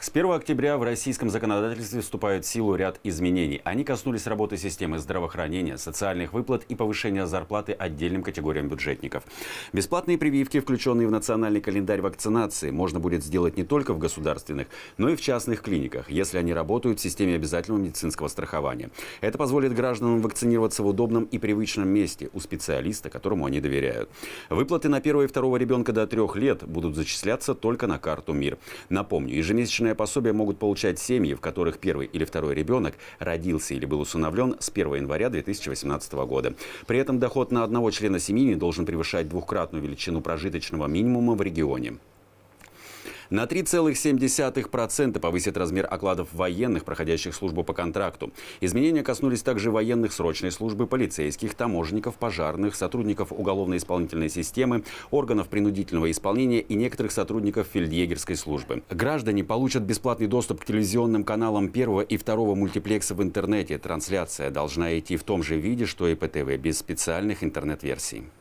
С 1 октября в российском законодательстве вступают в силу ряд изменений. Они коснулись работы системы здравоохранения, социальных выплат и повышения зарплаты отдельным категориям бюджетников. Бесплатные прививки, включенные в национальный календарь вакцинации, можно будет сделать не только в государственных, но и в частных клиниках, если они работают в системе обязательного медицинского страхования. Это позволит гражданам вакцинироваться в удобном и привычном месте у специалиста, которому они доверяют. Выплаты на первого и второго ребенка до трех лет будут зачисляться только на карту МИР. Напомню, ежемесячная Пособное пособие могут получать семьи, в которых первый или второй ребенок родился или был усыновлен с 1 января 2018 года. При этом доход на одного члена семьи не должен превышать двухкратную величину прожиточного минимума в регионе. На 3,7% повысит размер окладов военных, проходящих службу по контракту. Изменения коснулись также военных срочной службы, полицейских, таможенников, пожарных, сотрудников уголовно-исполнительной системы, органов принудительного исполнения и некоторых сотрудников фельдъегерской службы. Граждане получат бесплатный доступ к телевизионным каналам первого и второго мультиплекса в интернете. Трансляция должна идти в том же виде, что и ПТВ, без специальных интернет-версий.